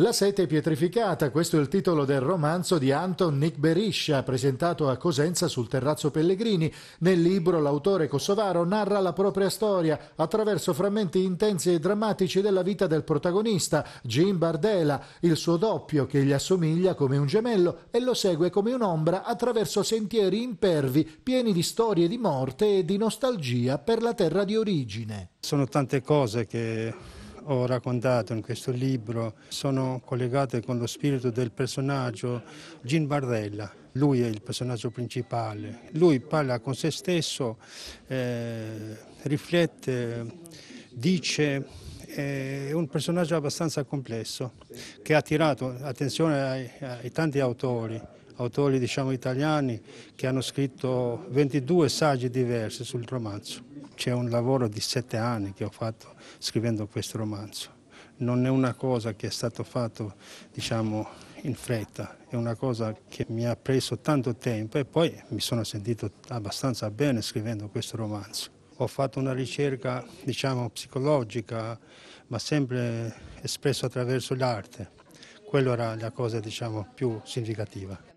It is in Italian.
La sete pietrificata, questo è il titolo del romanzo di Anton Nick Beriscia, presentato a Cosenza sul terrazzo Pellegrini. Nel libro l'autore kosovaro narra la propria storia attraverso frammenti intensi e drammatici della vita del protagonista, Jim Bardella, il suo doppio che gli assomiglia come un gemello e lo segue come un'ombra attraverso sentieri impervi pieni di storie di morte e di nostalgia per la terra di origine. Sono tante cose che ho raccontato in questo libro sono collegate con lo spirito del personaggio Gin Bardella. Lui è il personaggio principale. Lui parla con se stesso, eh, riflette, dice è un personaggio abbastanza complesso che ha attirato attenzione ai, ai tanti autori, autori diciamo, italiani che hanno scritto 22 saggi diversi sul romanzo c'è un lavoro di sette anni che ho fatto scrivendo questo romanzo. Non è una cosa che è stato fatto, diciamo, in fretta, è una cosa che mi ha preso tanto tempo e poi mi sono sentito abbastanza bene scrivendo questo romanzo. Ho fatto una ricerca, diciamo, psicologica, ma sempre espresso attraverso l'arte. Quella era la cosa, diciamo, più significativa.